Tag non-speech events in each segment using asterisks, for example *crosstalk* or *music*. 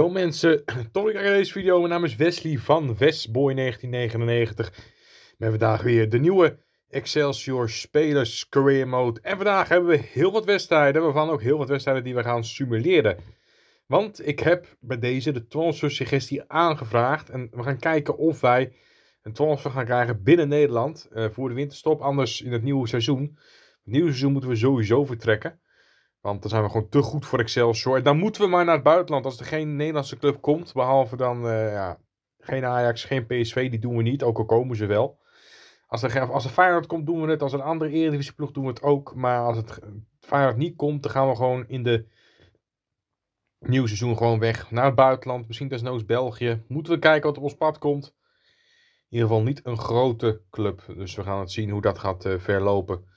Yo mensen, *clears throat* ik aan deze video. Mijn naam is Wesley van Westboy1999. Met vandaag weer de nieuwe Excelsior Spelers Career Mode. En vandaag hebben we heel wat wedstrijden, waarvan ook heel wat wedstrijden die we gaan simuleren. Want ik heb bij deze de transfer suggestie aangevraagd. En we gaan kijken of wij een transfer gaan krijgen binnen Nederland. Eh, voor de winterstop, anders in het nieuwe seizoen. Het nieuwe seizoen moeten we sowieso vertrekken. Want dan zijn we gewoon te goed voor Excelsior. En dan moeten we maar naar het buitenland. Als er geen Nederlandse club komt, behalve dan eh, ja, geen Ajax, geen PSV, die doen we niet. Ook al komen ze wel. Als er, als er Feyenoord komt, doen we het. Als een andere Eredivisieploeg, doen we het ook. Maar als het Feyenoord niet komt, dan gaan we gewoon in de nieuw seizoen gewoon weg. Naar het buitenland, misschien desnoods België. Moeten we kijken wat op ons pad komt. In ieder geval niet een grote club. Dus we gaan het zien hoe dat gaat eh, verlopen.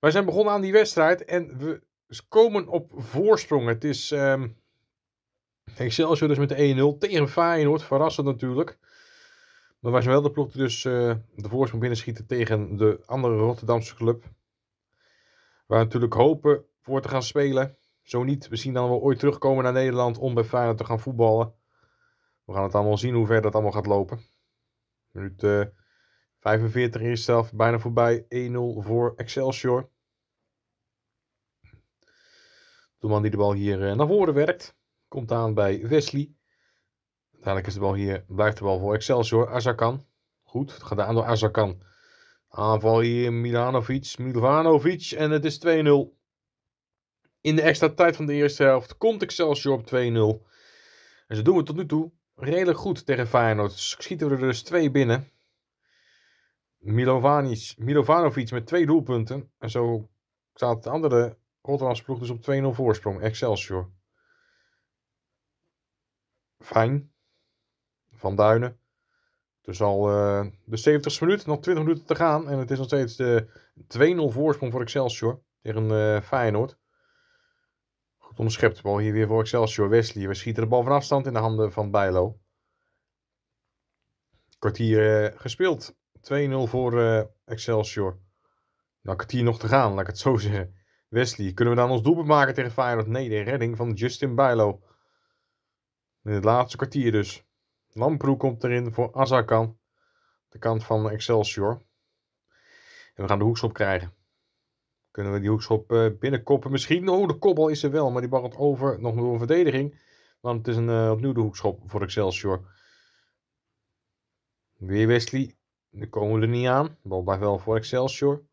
Wij zijn begonnen aan die wedstrijd en we ze dus komen op voorsprong. Het is ehm, Excelsior dus met de 1-0 e tegen Feyenoord. Verrassend natuurlijk. Maar was wel de ploeg die dus eh, de voorsprong binnenschieten tegen de andere Rotterdamse club. Waar natuurlijk hopen voor te gaan spelen. Zo niet, we zien dan wel ooit terugkomen naar Nederland om bij Feyenoord te gaan voetballen. We gaan het allemaal zien hoe ver dat allemaal gaat lopen. Minuut 45 eh, is zelf bijna voorbij. 1-0 e voor Excelsior. De man die de bal hier eh, naar voren werkt. Komt aan bij Wesley. Uiteindelijk is de bal hier, blijft de bal voor Excelsior. Azarkan. Goed, gedaan door Azarkan. Aanval hier, Milanovic, Milvanovic. En het is 2-0. In de extra tijd van de eerste helft komt Excelsior op 2-0. En ze doen het tot nu toe redelijk goed tegen Feyenoord. Schieten we er dus twee binnen. Milovanovic met twee doelpunten. En zo staat de andere Rotterdamse ploeg dus op 2-0 voorsprong. Excelsior. Fijn. Van Duinen. Dus al eh, de 70ste minuut, nog 20 minuten te gaan. En het is nog steeds de 2-0 voorsprong voor Excelsior tegen uh, Feyenoord. Goed onderschept de bal hier weer voor Excelsior. Wesley, we schieten de bal van afstand in de handen van Bijlo. Kwartier eh, gespeeld. 2-0 voor Excelsior. Nou, kwartier nog te gaan, laat ik het zo zeggen. Wesley, kunnen we dan ons doelpunt maken tegen Feyenoord? Nee, de redding van Justin Bijlo. In het laatste kwartier dus. Lamproe komt erin voor Azarkan. De kant van Excelsior. En we gaan de hoekschop krijgen. Kunnen we die hoekschop eh, binnenkoppen? Misschien. Oh, de kobbel is er wel. Maar die barrelt over. Nog door een verdediging. Want het is een, uh, opnieuw de hoekschop voor Excelsior. Weer Wesley. Dan komen we er niet aan. De bal blijft wel voor Excelsior.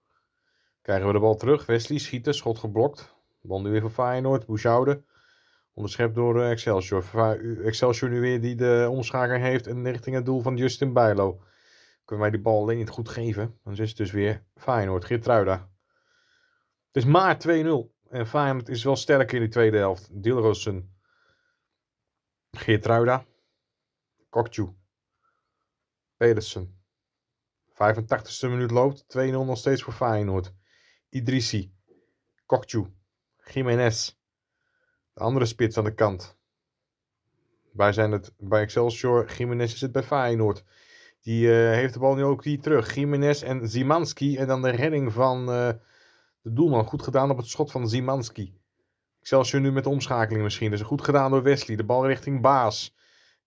Krijgen we de bal terug. Wesley schieten, schot geblokt. Bal nu weer voor Feyenoord. Bouchoude. Onderschept door eh, Excelsior. Excelsior nu weer die de omschakeling heeft en richting het doel van Justin Bijlo. Kunnen wij die bal alleen niet goed geven. Dan is het dus weer Feyenoord. Geertruida. Het is maar 2-0. En Feyenoord is wel sterk in de tweede helft. Dilrossen. Geertruida. Kokju. Pedersen. 85ste minuut loopt. 2-0 nog steeds voor Feyenoord. Idrissi, Kokchu, Jiménez. De andere spits aan de kant. Wij zijn het bij Excelsior. Jiménez is het bij Feyenoord. Die eh, heeft de bal nu ook die terug. Jiménez en Zimanski. En dan de redding van eh, de doelman. Goed gedaan op het schot van Zimanski. Excelsior nu met de omschakeling misschien. Dus goed gedaan door Wesley. De bal richting Baas.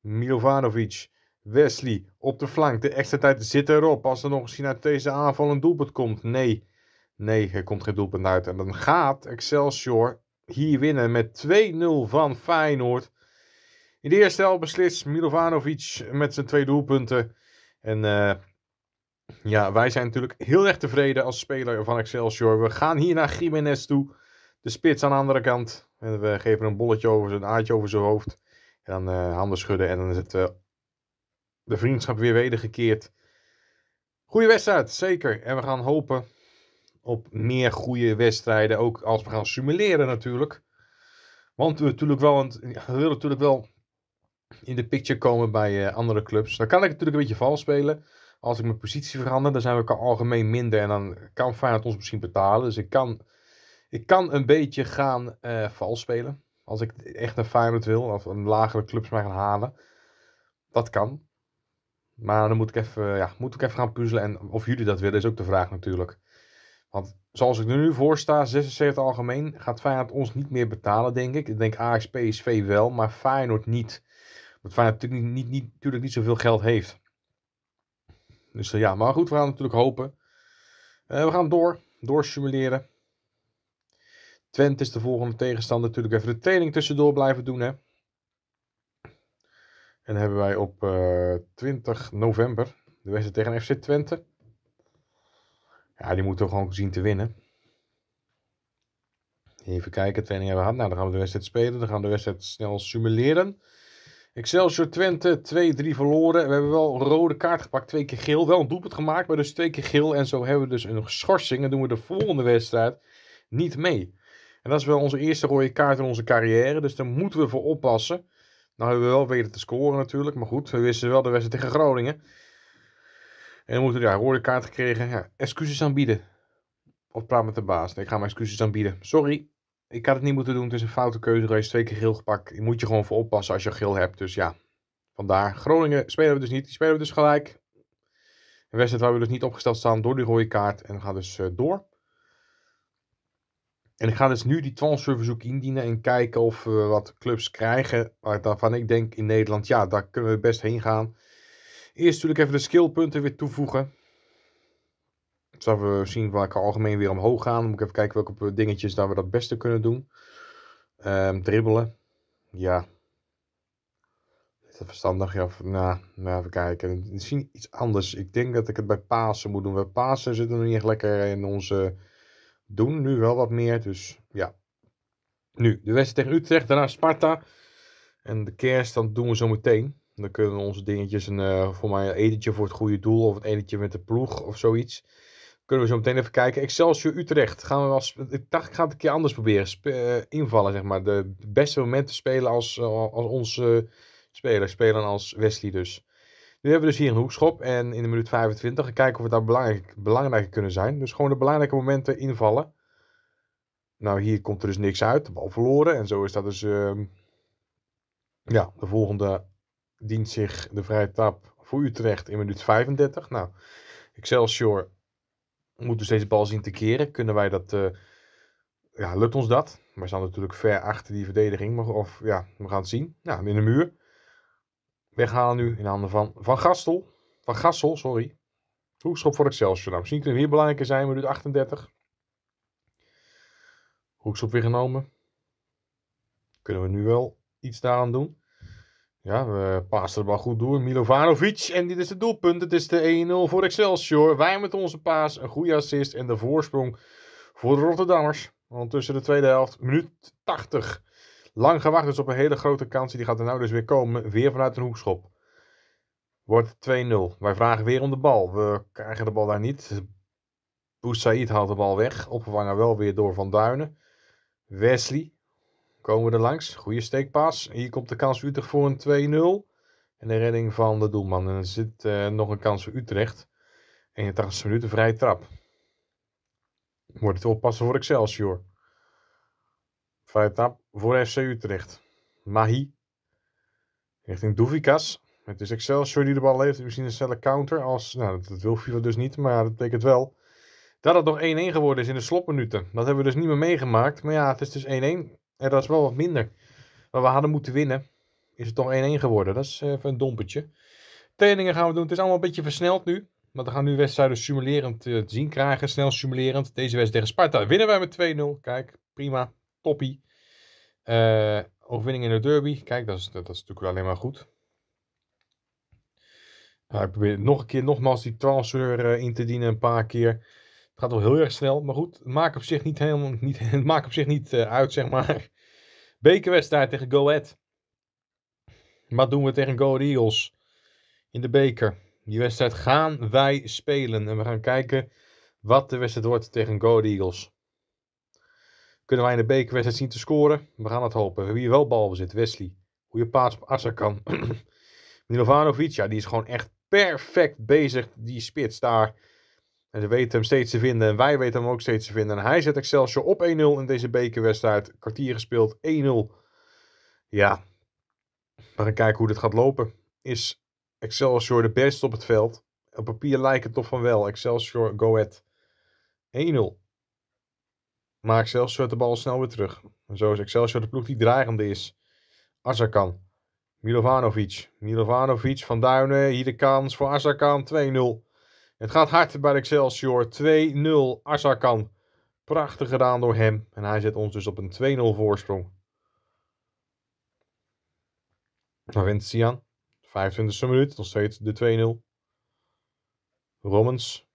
Milovanovic. Wesley op de flank. De extra tijd zit erop. Als er nog misschien uit deze aanval een doelpunt komt. Nee. Nee, er komt geen doelpunt uit. En dan gaat Excelsior hier winnen met 2-0 van Feyenoord. In de eerste helft beslist Milovanovic met zijn twee doelpunten. En eh, ja, wij zijn natuurlijk heel erg tevreden als speler van Excelsior. We gaan hier naar Jiménez toe. De spits aan de andere kant. En we geven een bolletje over zijn aardje over zijn hoofd. En dan eh, handen schudden. En dan is het, eh, de vriendschap weer wedergekeerd. Goede wedstrijd, zeker. En we gaan hopen op meer goede wedstrijden. Ook als we gaan simuleren natuurlijk. Want we, natuurlijk wel we willen natuurlijk wel in de picture komen bij eh, andere clubs. Dan kan ik natuurlijk een beetje vals spelen. Als ik mijn positie verander, dan zijn we algemeen minder. En dan kan Feyenoord ons misschien betalen. Dus ik kan, ik kan een beetje gaan uh, vals spelen. Als ik echt naar Feyenoord wil. Of een lagere clubs mij gaan halen. Dat kan. Maar dan moet ik even, ja, moet ik even gaan puzzelen. En of jullie dat willen, is ook de vraag natuurlijk. Want zoals ik er nu voor sta, 76 algemeen, gaat Feyenoord ons niet meer betalen, denk ik. Ik denk AX, PSV wel, maar Feyenoord niet. Want Feyenoord natuurlijk niet, niet, natuurlijk niet zoveel geld heeft. Dus eh, ja, maar goed, we gaan natuurlijk hopen. Eh, we gaan door, doorstimuleren. Twente is de volgende tegenstander. Natuurlijk even de training tussendoor blijven doen, hè. En hebben wij op 20 eh, november de wedstrijd tegen FC Twente. Ja, die moeten we gewoon zien te winnen. Even kijken, training hebben we gehad. Nou, dan gaan we de wedstrijd spelen. Dan gaan we de wedstrijd snel simuleren. Excelsior Twente 2-3 verloren. We hebben wel een rode kaart gepakt, twee keer geel. Wel een doelpunt gemaakt, maar dus twee keer geel. En zo hebben we dus een schorsing en doen we de volgende wedstrijd niet mee. En dat is wel onze eerste rode kaart in onze carrière, dus daar moeten we voor oppassen. Nou hebben we wel weten te scoren natuurlijk, maar goed, we wisten wel de wedstrijd tegen Groningen. En dan moeten ja, rode kaart gekregen. Ja, excuses aanbieden. Of praat met de baas. Nee, ik ga mijn excuses aanbieden. Sorry, ik had het niet moeten doen. Het is een foute keuze is Twee keer geel gepakt. Je moet je gewoon voor oppassen als je geel hebt. Dus ja, vandaar. Groningen spelen we dus niet. Die spelen we dus gelijk. Een wedstrijd waar we dus niet opgesteld staan door die rode kaart. En we gaan dus eh, door. En ik ga dus nu die transferverzoek indienen en kijken of we wat clubs krijgen waarvan ik denk in Nederland, ja, daar kunnen we best heen gaan. Eerst natuurlijk even de skillpunten weer toevoegen. Zullen zal zien waar ik algemeen weer omhoog ga. moet ik even kijken welke eh, dingetjes daar we dat beste kunnen doen. Um, dribbelen. Ja. Is dat verstandig? Ja, of, nou, nou, even kijken. Misschien iets anders. Ik denk dat ik het bij Pasen moet doen. Bij Pasen zitten we nog niet echt lekker in onze doen. Nu wel wat meer. Dus ja. Nu, de wedstrijd tegen Utrecht. Daarna Sparta. En de kerst, dan doen we zo meteen. Dan kunnen onze dingetjes een, eh, voor mij een etentje voor het goede doel of een etentje met de ploeg of zoiets. Kunnen we zo meteen even kijken. Excelsior Utrecht. Gaan we als, ik dacht, ik ga het een keer anders proberen. Eh, invallen, zeg maar. De, beste momenten spelen als, eh, als onze speler. Spelen als Wesley dus. Nu hebben we dus hier een hoekschop en in de minuut 25 gaan kijken of we daar belangrijk, belangrijker kunnen zijn. Dus gewoon de belangrijke momenten invallen. Nou, hier komt er dus niks uit. De bal verloren. En zo is dat dus ehm, ja, de volgende dient zich de vrije trap voor Utrecht in minuut 35. Nou, Excelsior moet dus deze bal zien te keren. Kunnen wij dat... Eh, ja, lukt ons dat? We staan natuurlijk ver achter die verdediging. Maar of, ja, we gaan het zien. Nou, in de muur. Weghalen nu in handen van Van Gastel. Van Gastel, sorry. Hoekschop voor Excelsior. Nou, misschien kunnen we hier belangrijker zijn. Minuut 38. Hoekschop weer genomen. Kunnen we nu wel iets daaraan doen? Ja, we pasen er wel goed door. Milovanovic. En dit is het doelpunt. Het is de 1-0 voor Excelsior. Wij met onze paas. Een goede assist. En de voorsprong voor de Rotterdammers. Ondertussen de tweede helft. Minuut 80. Lang gewacht dus op een hele grote kans. Die gaat er nou dus weer komen. Weer vanuit een hoekschop. Wordt 2-0. Wij vragen weer om de bal. We krijgen de bal daar niet. Boussaïd haalt de bal weg. Opgevangen wel weer door Van Duinen. Wesley. Komen we er langs. Goede steekpaas. Hier komt de kans Utrecht voor een 2-0. En de redding van de doelman. En er zit eh, nog een kans voor Utrecht. 81 minuten vrije trap. Wordt het oppassen voor Excelsior. Vrije trap voor FC Utrecht. Mahi. Richting Doevikas. Het is Excelsior die de bal heeft. Misschien een snelle counter. Als, nou, dat, wil FIFA dus niet, maar dat betekent wel. Dat het nog 1-1 geworden is in de slotminuten. Dat hebben we dus niet meer meegemaakt. Maar ja, het is dus 1-1. En dat is wel wat minder. Maar we hadden moeten winnen. Is het toch 1-1 geworden. Dat is eh, even een dompetje. Trainingen gaan we doen. Het is allemaal een beetje versneld nu. Maar we gaan nu wedstrijden simulerend eh, te zien krijgen. Snel simulerend. Deze wedstrijd tegen Sparta winnen wij met 2-0. Kijk, prima. Toppie. Uh, overwinning in de derby. Kijk, dat is, dat, is natuurlijk alleen maar goed. Nou, ik probeer nog een keer nogmaals die transfer uh, in te dienen een paar keer. Het gaat wel heel erg snel. Maar goed, het maakt op zich niet, helemaal, niet, *laughs* het maakt op zich niet eh, uit, zeg maar. Bekerwedstrijd tegen Go Ahead. Wat doen we tegen Go Eagles? In de beker. Die wedstrijd gaan wij spelen. En we gaan kijken wat de wedstrijd wordt tegen Go Eagles. Kunnen wij in de bekerwedstrijd zien te scoren? We gaan het hopen. We hebben hier wel balbezit. Wesley. Goede paas op kan. *clears throat* Milovanovic, ja, die is gewoon echt perfect bezig. Die spits daar. En ze weten hem steeds te vinden en wij weten hem ook steeds te vinden. En hij zet Excelsior op 1-0 in deze bekerwedstrijd. Kwartier gespeeld, 1-0. Ja, we gaan kijken hoe dit gaat lopen. Is Excelsior de beste op het veld? Op papier lijkt het toch van wel. Excelsior, go ahead. 1-0. Maar Excelsior zet de bal snel weer terug. zo is Excelsior de ploeg die dreigende is. Azarkan. Milovanovic. Milovanovic van Duinen. Hier de kans voor Azarkan. 2-0. Het gaat hard bij Excelsior 2-0. Azarkan. Prachtig gedaan door hem. En hij zet ons dus op een 2-0 voorsprong. Dan wint Sian. 25e minuut. Nog steeds de 2-0. Romans,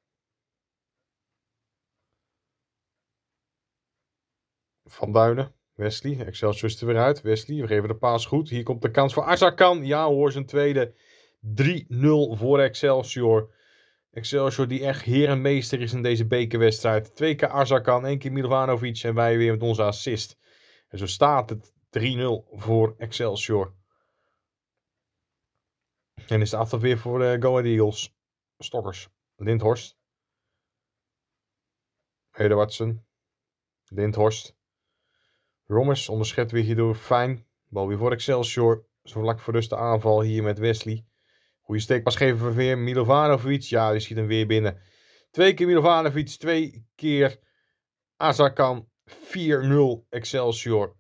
Van Duinen. Wesley, Excelsior is er weer uit. Wesley, we geven de paas goed. Hier komt de kans voor Azarkan. Ja hoor, zijn tweede. 3-0 voor Excelsior. Excelsior die echt heer en meester is in deze bekerwedstrijd. Twee keer Azarkan, één keer Milovanovic en wij weer met onze assist. En zo staat het 3-0 voor Excelsior. En is de afstand weer voor de eh, Go Ahead Eagles. Stokkers. Lindhorst. Watson. Lindhorst. Rommers onderschept weer hierdoor. Fijn. Bal weer voor Excelsior. Zo vlak voor rust de aanval hier met Wesley. Goede steekpas geven van weer Milovanovic. Ja, die schiet hem weer binnen. Twee keer Milovanovic, twee keer Azarkan. 4-0 Excelsior.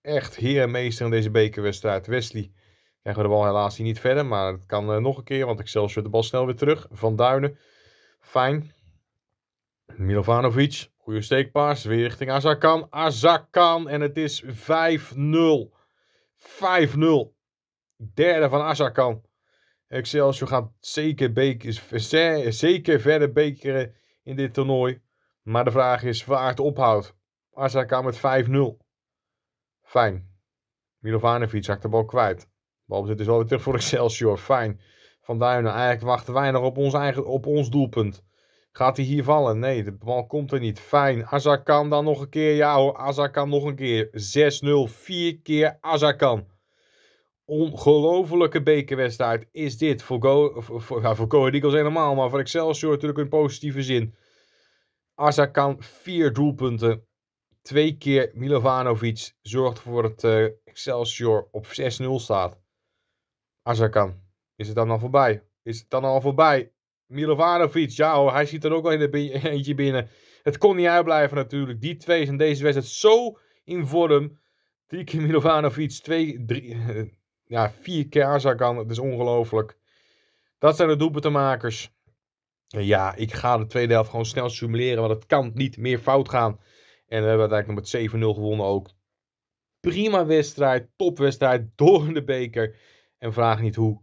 Echt heermeester in deze bekerwedstrijd. Wesley krijgen we de bal helaas niet verder. Maar het kan eh, nog een keer, want Excelsior de bal snel weer terug. Van Duinen. Fijn. Milovanovic. Goede steekpaas. Weer richting Azarkan. Azarkan. En het is 5-0. 5-0. Derde van Azarkan. Excelsior gaat zeker, beker, zeker verder bekeren in dit toernooi. Maar de vraag is waar het ophoudt. Azaka met 5-0. Fijn. Milovanovic zakt de bal kwijt. zit zit dus wel weer terug voor Excelsior. Fijn. Van Duinen, nou, eigenlijk wachten wij nog op ons, eigen, op ons doelpunt. Gaat hij hier vallen? Nee, de bal komt er niet. Fijn. Azakan dan nog een keer. Ja hoor, Azarkan nog een keer. 6-0. Vier keer Azarkan ongelofelijke bekerwedstrijd is dit. Voor, Go, voor, ja, voor Go Eagles helemaal, maar voor Excelsior natuurlijk in positieve zin. Asakan vier doelpunten. Twee keer Milovanovic zorgt ervoor dat eh, Excelsior op 6-0 staat. Azarkan, is het dan al voorbij? Is het dan al voorbij? Milovanovic, ja hoor, hij ziet er ook al in de *laughs* eentje binnen. Het kon niet uitblijven natuurlijk. Die twee zijn deze wedstrijd zo in vorm. Drie keer Milovanovic, twee, drie, *laughs* ja, vier keer Azarkan, het is ongelooflijk. Dat zijn de doelpuntenmakers. ja, ik ga de tweede helft gewoon snel simuleren, want het kan niet meer fout gaan. En we hebben uiteindelijk nog met 7-0 gewonnen ook. Prima wedstrijd, topwedstrijd, *laughs* door in de beker. En vraag niet hoe,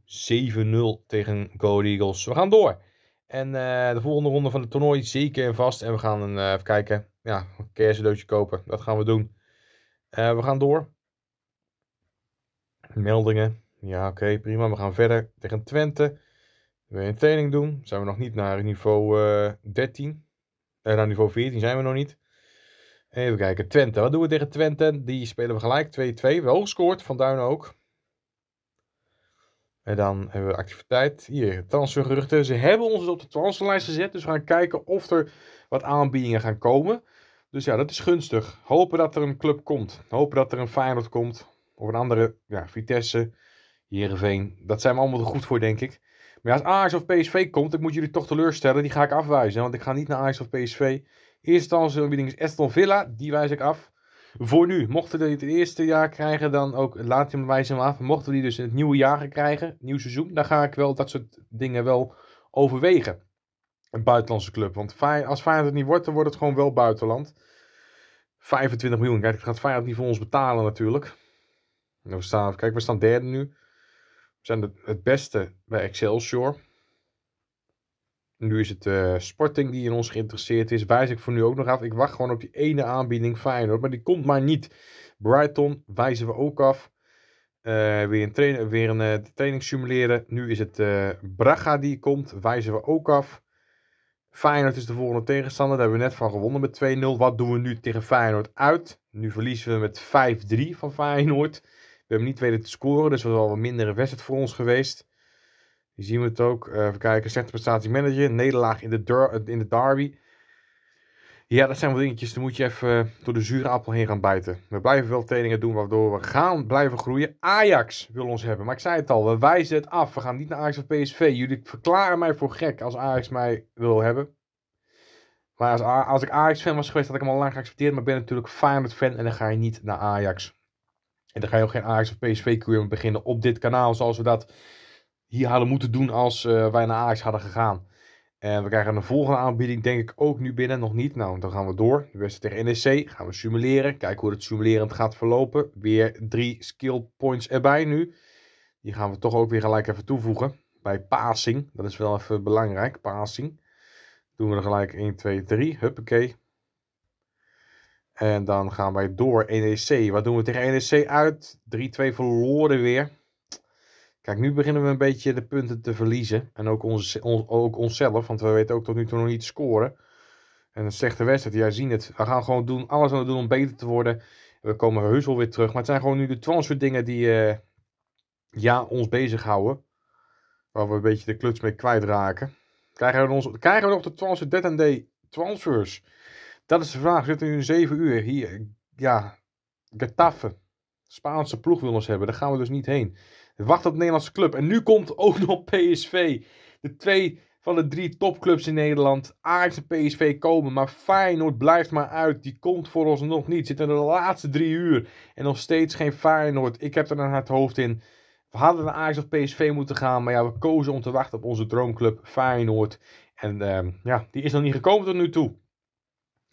7-0 tegen Go Eagles. We gaan door. En eh, de volgende ronde van het toernooi zeker en vast. En we gaan een, eh, even kijken, ja, een kersendoosje kopen. Dat gaan we doen. Eh, we gaan door. Meldingen. Ja, oké, prima. We gaan verder tegen Twente. Weer een training doen. Zijn we nog niet naar niveau 13. Eh, eh, naar niveau 14 zijn we nog niet. Even kijken. Twente. Wat doen we tegen Twente? Die spelen we gelijk. 2-2. Wel gescoord. Van Duin ook. En dan hebben we activiteit. Hier, transfergeruchten. Ze hebben ons dus op de transferlijst gezet. Dus we gaan kijken of er wat aanbiedingen gaan komen. Dus ja, dat is gunstig. Hopen dat er een club komt. Hopen dat er een Feyenoord komt. Of een andere, ja, Vitesse, Heerenveen. Dat zijn we allemaal er goed voor, denk ik. Maar als Ajax of PSV komt, ik moet jullie toch teleurstellen. Die ga ik afwijzen, want ik ga niet naar Ajax of PSV. Eerste aanbieding is Aston Villa, die wijs ik af. Voor nu, mochten we het eerste jaar krijgen, dan ook laat hem wijzen maar. af. Mochten we die dus in het nieuwe jaar krijgen, nieuw seizoen, dan ga ik wel dat soort dingen wel overwegen. Een buitenlandse club, want als Feyenoord het niet wordt, dan wordt het gewoon wel buitenland. 25 miljoen, kijk, het gaat Feyenoord niet voor ons betalen natuurlijk we staan, kijk, we staan derde nu. We zijn het beste bij Excelsior. Nu is het eh, Sporting die in ons geïnteresseerd is. Wijs ik voor nu ook nog af. Ik wacht gewoon op die ene aanbieding Feyenoord. Maar die komt maar niet. Brighton wijzen we ook af. Eh, weer een, trainer, weer een uh, training simuleren. Nu is het Braga die komt. Wijzen we ook af. Feyenoord is de volgende tegenstander. Daar hebben we net van gewonnen met 2-0. Wat doen we nu tegen Feyenoord uit? Nu verliezen we met 5-3 van Feyenoord. We hebben niet weten te scoren, dus dat was wel een mindere wedstrijd voor ons geweest. Hier zien we het ook. Eh, even kijken, slechte manager, nederlaag in de, in de derby. Ja, dat zijn wel dingetjes, Dan moet je even eh, door de zure appel heen gaan bijten. We blijven wel trainingen doen waardoor we gaan blijven groeien. Ajax wil ons hebben, maar ik zei het al, we wijzen het af. We gaan niet naar Ajax of PSV. Jullie verklaren mij voor gek als Ajax mij wil hebben. Maar als, als ik Ajax-fan was geweest, had ik hem al lang geaccepteerd. Maar ik ben natuurlijk Feyenoord-fan en dan ga je niet naar Ajax. En dan ga je ook geen Ajax of PSV curriculum beginnen op dit kanaal zoals we dat hier hadden moeten doen als eh, wij naar Ajax hadden gegaan. En we krijgen een volgende aanbieding, denk ik ook nu binnen, nog niet. Nou, dan gaan we door. De wedstrijd tegen NEC gaan we simuleren. Kijken hoe het simulerend gaat verlopen. Weer drie skill points erbij nu. Die gaan we toch ook weer gelijk even toevoegen. Bij passing, dat is wel even belangrijk, passing. Doen we er gelijk 1, 2, 3, huppakee. En dan gaan wij door. EDC. Wat doen we tegen EDC uit? 3-2 verloren weer. Kijk, nu beginnen we een beetje de punten te verliezen. En ook, ons, ook onszelf, want we weten ook tot nu toe nog niet te scoren. En een slechte wedstrijd, jij ja, ziet het. We gaan gewoon doen, alles aan het doen om beter te worden. We komen heus weer terug. Maar het zijn gewoon nu de dingen die eh, ja, ons bezighouden. Waar we een beetje de kluts mee kwijtraken. Krijgen we, ons, krijgen we nog de transfer dead and transfers? Dat is de vraag. Zitten nu in 7 uur hier? Ja, Getafe. Spaanse ploeg wil ons hebben. Daar gaan we dus niet heen. Wacht op de Nederlandse club. En nu komt ook *laughs* nog PSV. De twee van de drie topclubs in Nederland. Ajax en PSV komen. Maar Feyenoord blijft maar uit. Die komt voor ons nog niet. Zitten de laatste drie uur. En nog steeds geen Feyenoord. Ik heb er naar het hoofd in. We hadden naar Ajax of PSV moeten gaan. Maar ja, we kozen om te wachten op onze droomclub Feyenoord. En ehm, ja, die is nog niet gekomen tot nu toe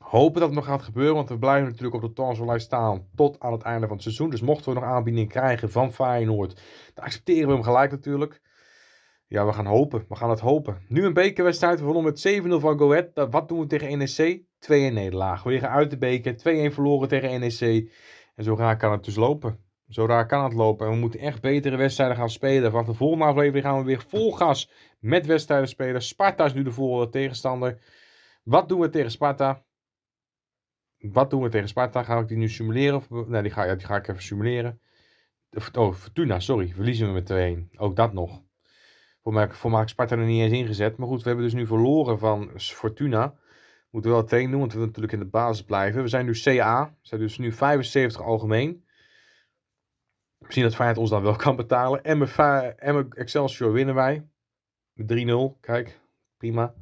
hopen dat het nog gaat gebeuren, want we blijven natuurlijk op de transferlijst staan tot aan het einde van het seizoen. Dus mochten we nog aanbieding krijgen van Feyenoord, dan accepteren we hem gelijk natuurlijk. Ja, we gaan hopen. We gaan het hopen. Nu een bekerwedstrijd. We met 7-0 van Goethe. Wat doen we tegen NEC? 2-1 nederlaag. We liggen uit de beker. 2-1 verloren tegen NEC. En zo raar kan het dus lopen. Zo raar kan het lopen. En we moeten echt betere wedstrijden gaan spelen. Vanaf de volgende aflevering gaan we weer vol gas met wedstrijden spelen. Sparta is nu de volgende tegenstander. Wat doen we tegen Sparta? wat doen we tegen Sparta? Ga ik die nu simuleren? nee, die ga, ga ik even simuleren. Oh, Fortuna, sorry. Verliezen we met 2 Ook dat nog. Voor mij, voor mij Sparta er niet eens ingezet. Maar goed, we hebben dus nu verloren van Fortuna. Moeten we wel meteen doen, want we willen natuurlijk in de basis blijven. We zijn nu CA. We zijn dus nu 75 algemeen. Misschien dat Feyenoord ons dan wel *laughs* kan betalen. En met, en Excelsior winnen wij. 3-0, kijk. Prima.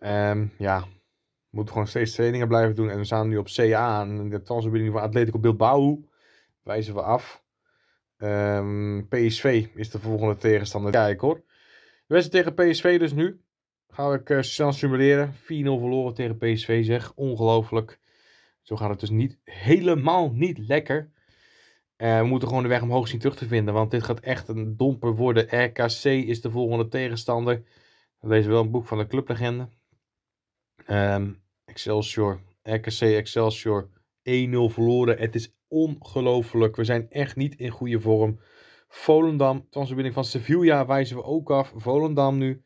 Ehm, ja, moet gewoon steeds trainingen blijven doen. En we staan nu op CA en De transverbinding van Atletico Bilbao wijzen we af. Ehm, PSV is de volgende tegenstander. Kijk hoor. We zijn tegen PSV dus nu. Ga ik uh, snel simuleren. 4-0 verloren tegen PSV zeg. Ongelooflijk. Zo gaat het dus niet helemaal niet lekker. Eh, we moeten gewoon de weg omhoog zien terug te vinden. Want dit gaat echt een domper worden. RKC is de volgende tegenstander. We lezen wel een boek van de clublegende. Um, Excelsior, RKC Excelsior 1-0 verloren. Het is ongelooflijk. We zijn echt niet in goede vorm. Volendam, transverbinding van Sevilla wijzen we ook af. Volendam nu.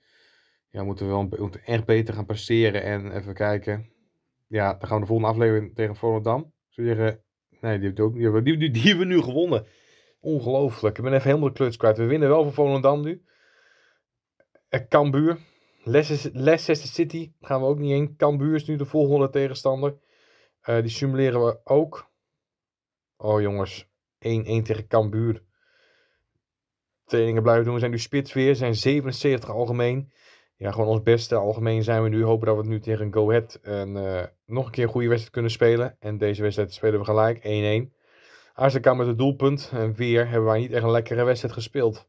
Ja, moeten we wel moeten echt beter gaan presteren. En even kijken. Ja, dan gaan we de volgende aflevering tegen Volendam. Zullen zeggen, nee, die, hebben, die, die, hebben we nu gewonnen. Ongelooflijk. Ik ben even helemaal de kluts kwijt. We winnen wel van Volendam nu. Cambuur. Leicester City gaan we ook niet heen. Cambuur is nu de volgende tegenstander. Eh, die simuleren we ook. Oh jongens, 1-1 tegen Cambuur. Trainingen blijven doen. We zijn nu spits weer. zijn 77 algemeen. Ja, gewoon ons beste algemeen zijn we nu. Hopen dat we nu tegen Go Ahead en, eh, nog een keer een goede wedstrijd kunnen spelen. En deze wedstrijd spelen we gelijk. 1-1. AZK met het doelpunt. En weer hebben wij niet echt een lekkere wedstrijd gespeeld.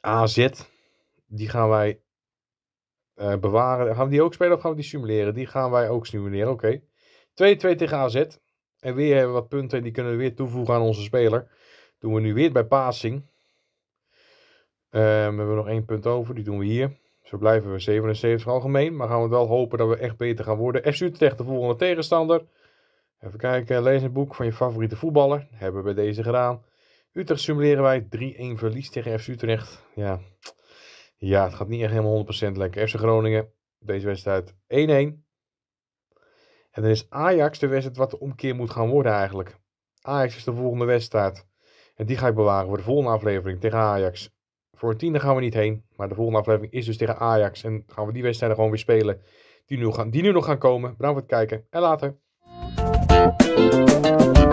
AZ die gaan wij eh, bewaren. Gaan we die ook spelen of gaan we die simuleren? Die gaan wij ook simuleren, oké. 2-2 tegen AZ. En weer hebben we wat punten en die kunnen we weer toevoegen aan onze speler. Doen we nu weer bij passing. Ehm, we hebben nog één punt over, die doen we hier. Zo blijven we 77 algemeen. Maar gaan we wel hopen dat we echt beter gaan worden. FC Utrecht de volgende tegenstander. Even kijken, lees een boek van je favoriete voetballer. Hebben we bij deze gedaan. Utrecht simuleren wij 3-1 verlies tegen FC Utrecht. Ja, ja, het gaat niet echt helemaal 100% lekker. FC Groningen, deze wedstrijd 1-1. En dan is Ajax de wedstrijd wat de omkeer moet gaan worden eigenlijk. Ajax is de volgende wedstrijd. En die ga ik bewaren voor de volgende aflevering tegen Ajax. Voor een tiende gaan we niet heen. Maar de volgende aflevering is dus tegen Ajax. En gaan we die wedstrijden gewoon weer spelen. Die nu, gaan, die nu nog gaan komen. Bedankt voor het kijken. En later.